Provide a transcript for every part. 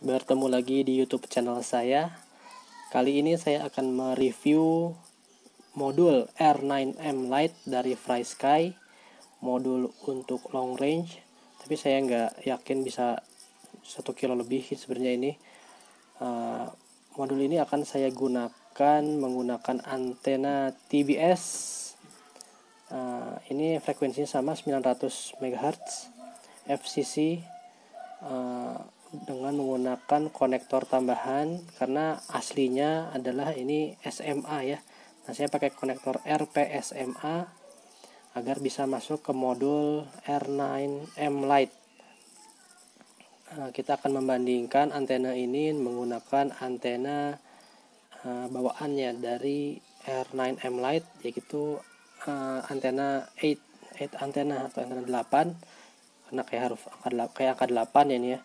Bertemu lagi di YouTube channel saya. Kali ini saya akan mereview modul R9M Lite dari Sky, modul untuk long range. Tapi saya nggak yakin bisa satu kilo lebih sebenarnya ini. Uh, modul ini akan saya gunakan menggunakan antena TBS. Uh, eh, ini frekuensinya sama 900 MHz, FCC. Uh, dengan menggunakan konektor tambahan karena aslinya adalah ini SMA ya. Nah, saya pakai konektor RPSMA agar bisa masuk ke modul R9M Lite. Nah, kita akan membandingkan antena ini menggunakan antena uh, bawaannya dari R9M Lite yaitu uh, antena 8 8 antena atau antena 8 karena kayak huruf angka kayak angka 8 ya ini ya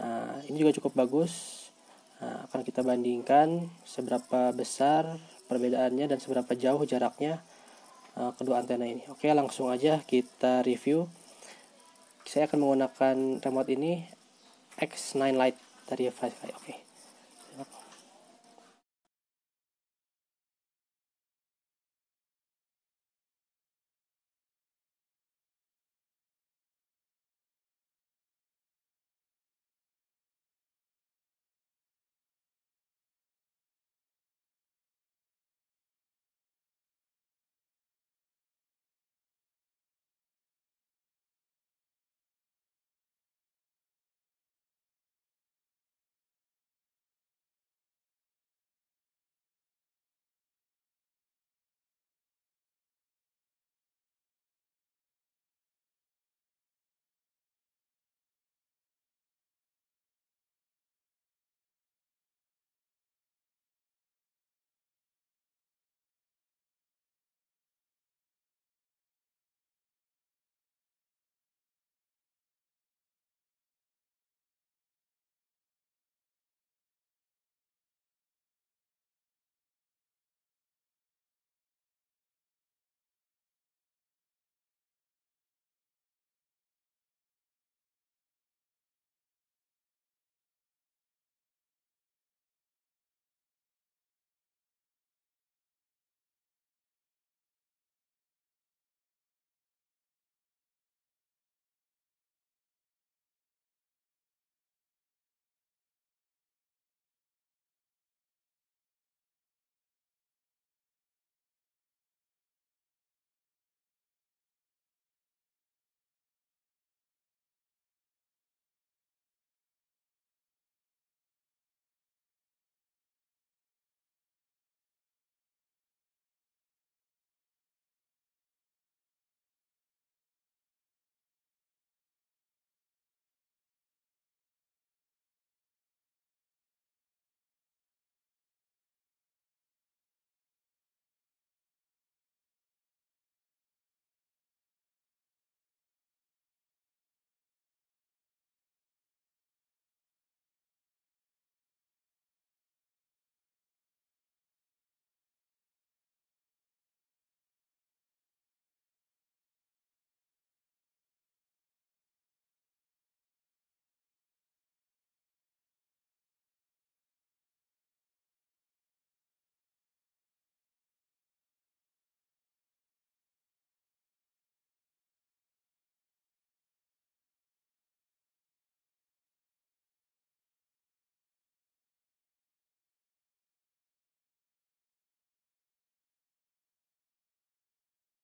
uh, ini juga cukup bagus nah, akan kita bandingkan seberapa besar perbedaannya dan seberapa jauh jaraknya uh, kedua antena ini oke langsung aja kita review saya akan menggunakan remote ini X9 Lite dari Firefly oke